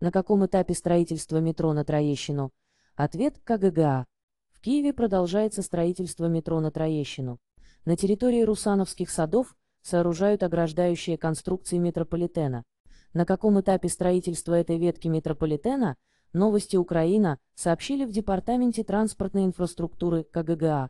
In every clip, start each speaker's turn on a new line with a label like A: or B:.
A: На каком этапе строительства метро на Троещину? Ответ КГГА. В Киеве продолжается строительство метро на Троещину. На территории Русановских садов сооружают ограждающие конструкции метрополитена. На каком этапе строительства этой ветки метрополитена, новости Украина, сообщили в Департаменте транспортной инфраструктуры КГГА.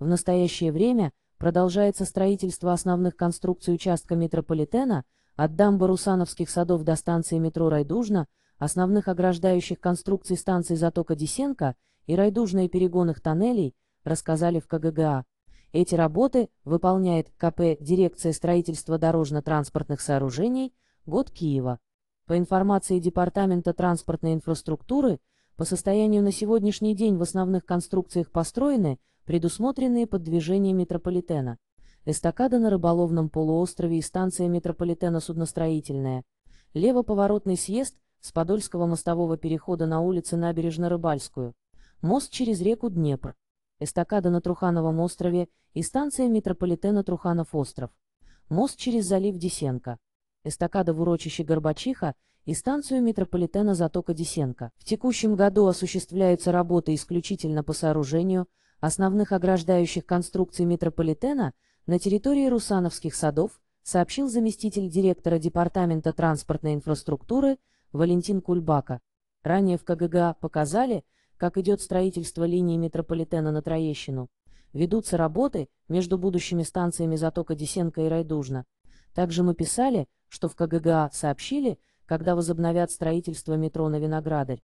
A: В настоящее время продолжается строительство основных конструкций участка метрополитена от дамбы Русановских садов до станции метро Райдужна, основных ограждающих конструкций станций затока Десенко и райдужные перегонных тоннелей, рассказали в КГГА. Эти работы выполняет КП «Дирекция строительства дорожно-транспортных сооружений» «Год Киева». По информации Департамента транспортной инфраструктуры, по состоянию на сегодняшний день в основных конструкциях построены предусмотренные под движение метрополитена. Эстакада на рыболовном полуострове и станция метрополитена судностроительная. Левоповоротный съезд – с Подольского мостового перехода на улице Набережно-Рыбальскую, мост через реку Днепр, эстакада на Трухановом острове и станция метрополитена Труханов-Остров, мост через залив Десенко, эстакада в урочище Горбачиха и станцию метрополитена Затока Десенко. В текущем году осуществляются работы исключительно по сооружению основных ограждающих конструкций метрополитена на территории Русановских садов, сообщил заместитель директора Департамента транспортной инфраструктуры Валентин Кульбака. Ранее в КГГА показали, как идет строительство линии метрополитена на Троещину. Ведутся работы между будущими станциями Затока Десенко и Райдужна. Также мы писали, что в КГГА сообщили, когда возобновят строительство метро на Виноградарь.